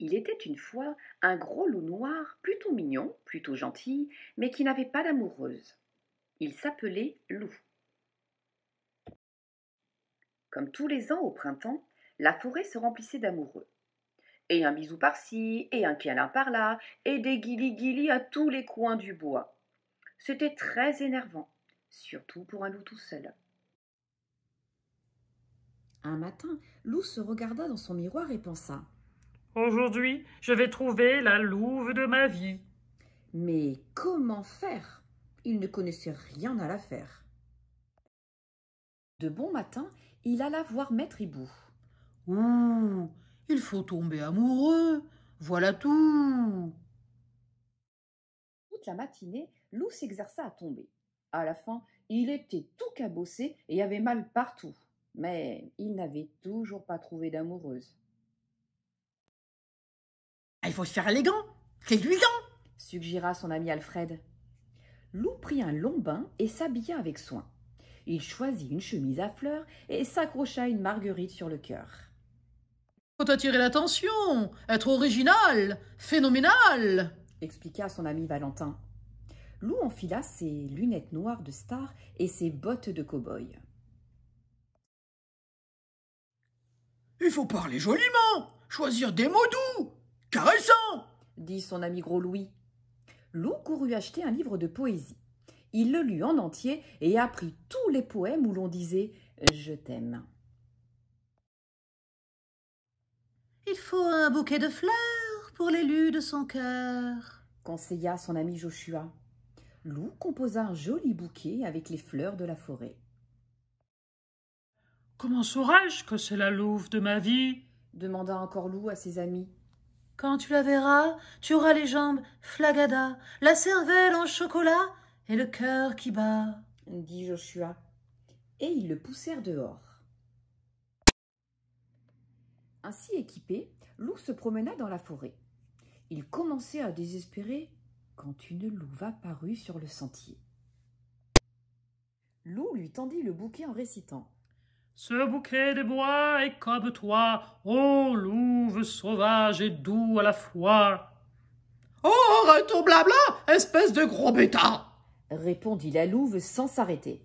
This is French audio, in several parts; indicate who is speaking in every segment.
Speaker 1: Il était une fois un gros loup noir, plutôt mignon, plutôt gentil, mais qui n'avait pas d'amoureuse. Il s'appelait Loup. Comme tous les ans au printemps, la forêt se remplissait d'amoureux. Et un bisou par-ci, et un câlin par-là, et des guilis-guilis à tous les coins du bois. C'était très énervant, surtout pour un loup tout seul.
Speaker 2: Un matin, Loup se regarda dans son miroir et pensa Aujourd'hui, je vais trouver la louve de ma vie. Mais comment faire Il ne connaissait rien à l'affaire.
Speaker 1: De bon matin, il alla voir Maître Hibou.
Speaker 2: Ouh, il faut tomber amoureux, voilà tout. Toute
Speaker 1: la matinée, Loup s'exerça à tomber. À la fin, il était tout cabossé et avait mal partout, mais il n'avait toujours pas trouvé d'amoureuse. Ah, il faut se faire élégant, réduisant !» suggéra son ami Alfred. Lou prit un long bain et s'habilla avec soin. Il choisit une chemise à fleurs et s'accrocha une marguerite sur le cœur. Faut attirer l'attention, être original, phénoménal, expliqua son ami Valentin. Lou enfila ses lunettes noires de star et ses bottes de cow-boy. Il faut parler
Speaker 2: joliment,
Speaker 1: choisir des mots doux, Caressant dit son ami Gros Louis. Loup courut acheter un livre de poésie. Il le lut en entier et apprit tous les poèmes où l'on disait Je t'aime. Il faut un bouquet de fleurs pour l'élu de son cœur, conseilla son ami Joshua.
Speaker 2: Loup composa un joli bouquet avec les fleurs de la forêt. Comment saurais-je que c'est la louve de ma vie demanda encore Loup à ses amis. Quand tu la verras, tu auras les jambes flagada, la cervelle en chocolat et le cœur qui bat, dit Joshua. Et ils
Speaker 1: le poussèrent dehors. Ainsi équipé, loup se promena dans la forêt. Il commençait à désespérer quand une louve
Speaker 2: apparut sur le sentier. Loup lui tendit le bouquet en récitant ce bouquet de bois est comme toi, ô louve sauvage et doux à la fois. Oh, retour blabla, hein, espèce de gros bêta
Speaker 1: répondit la louve sans s'arrêter.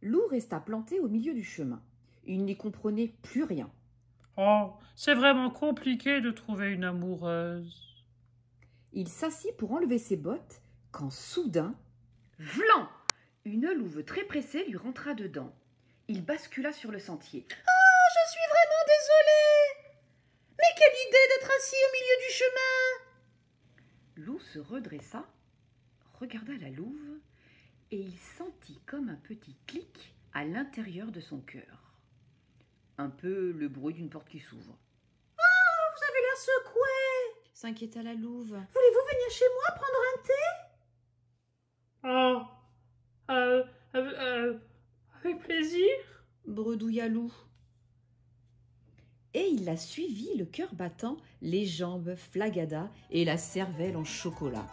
Speaker 1: Loup resta planté au milieu du chemin. Il n'y comprenait plus rien.
Speaker 2: Oh, c'est vraiment compliqué de trouver une amoureuse. Il s'assit pour enlever ses bottes quand soudain, vlan une louve très
Speaker 1: pressée lui rentra dedans. Il bascula sur le sentier.
Speaker 2: Oh, je suis vraiment désolée Mais quelle idée d'être assis au milieu du chemin Loup
Speaker 1: se redressa, regarda la louve, et il sentit comme un petit clic à l'intérieur de son cœur. Un peu le bruit d'une porte qui
Speaker 2: s'ouvre. Oh, vous avez l'air secoué s'inquiéta la louve. Voulez-vous venir chez moi prendre un thé plaisir, bredouilla Loup.
Speaker 1: Et il la suivit, le cœur battant, les jambes flagada et la cervelle en chocolat.